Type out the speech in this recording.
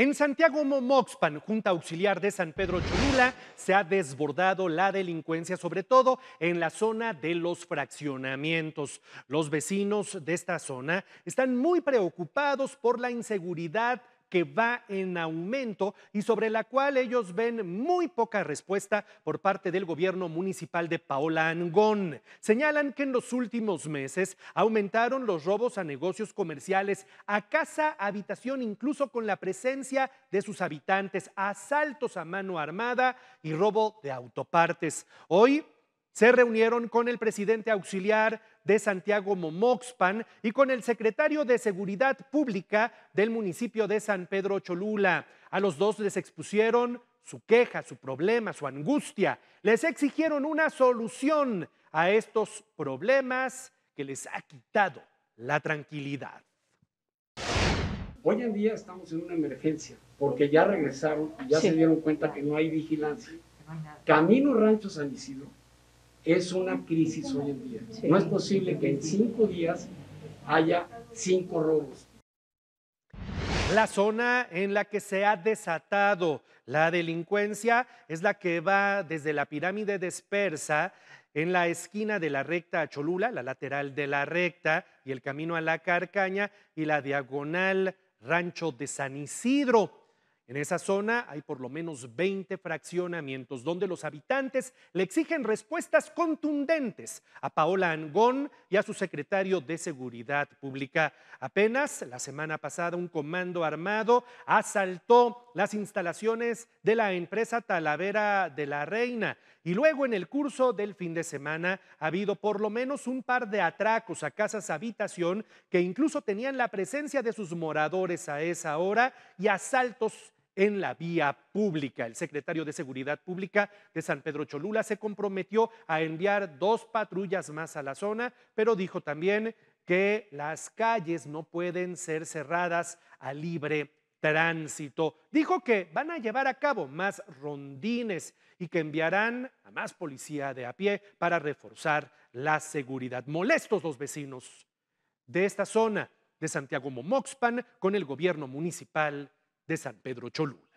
En Santiago Momoxpan, Junta Auxiliar de San Pedro Cholula, se ha desbordado la delincuencia, sobre todo en la zona de los fraccionamientos. Los vecinos de esta zona están muy preocupados por la inseguridad que va en aumento y sobre la cual ellos ven muy poca respuesta por parte del gobierno municipal de Paola Angón. Señalan que en los últimos meses aumentaron los robos a negocios comerciales, a casa, habitación, incluso con la presencia de sus habitantes, asaltos a mano armada y robo de autopartes. Hoy se reunieron con el presidente auxiliar de Santiago Momoxpan y con el secretario de Seguridad Pública del municipio de San Pedro Cholula. A los dos les expusieron su queja, su problema, su angustia. Les exigieron una solución a estos problemas que les ha quitado la tranquilidad. Hoy en día estamos en una emergencia porque ya regresaron y ya se dieron cuenta que no hay vigilancia. Camino Rancho San Isidro es una crisis hoy en día. No es posible que en cinco días haya cinco robos. La zona en la que se ha desatado la delincuencia es la que va desde la pirámide dispersa en la esquina de la recta a Cholula, la lateral de la recta y el camino a la Carcaña y la diagonal Rancho de San Isidro. En esa zona hay por lo menos 20 fraccionamientos donde los habitantes le exigen respuestas contundentes a Paola Angón y a su secretario de Seguridad Pública. Apenas la semana pasada un comando armado asaltó las instalaciones de la empresa Talavera de la Reina y luego en el curso del fin de semana ha habido por lo menos un par de atracos a casas habitación que incluso tenían la presencia de sus moradores a esa hora y asaltos en la vía pública. El secretario de Seguridad Pública de San Pedro Cholula se comprometió a enviar dos patrullas más a la zona, pero dijo también que las calles no pueden ser cerradas a libre tránsito. Dijo que van a llevar a cabo más rondines y que enviarán a más policía de a pie para reforzar la seguridad. Molestos los vecinos de esta zona de Santiago Momoxpan con el gobierno municipal de San Pedro Cholula.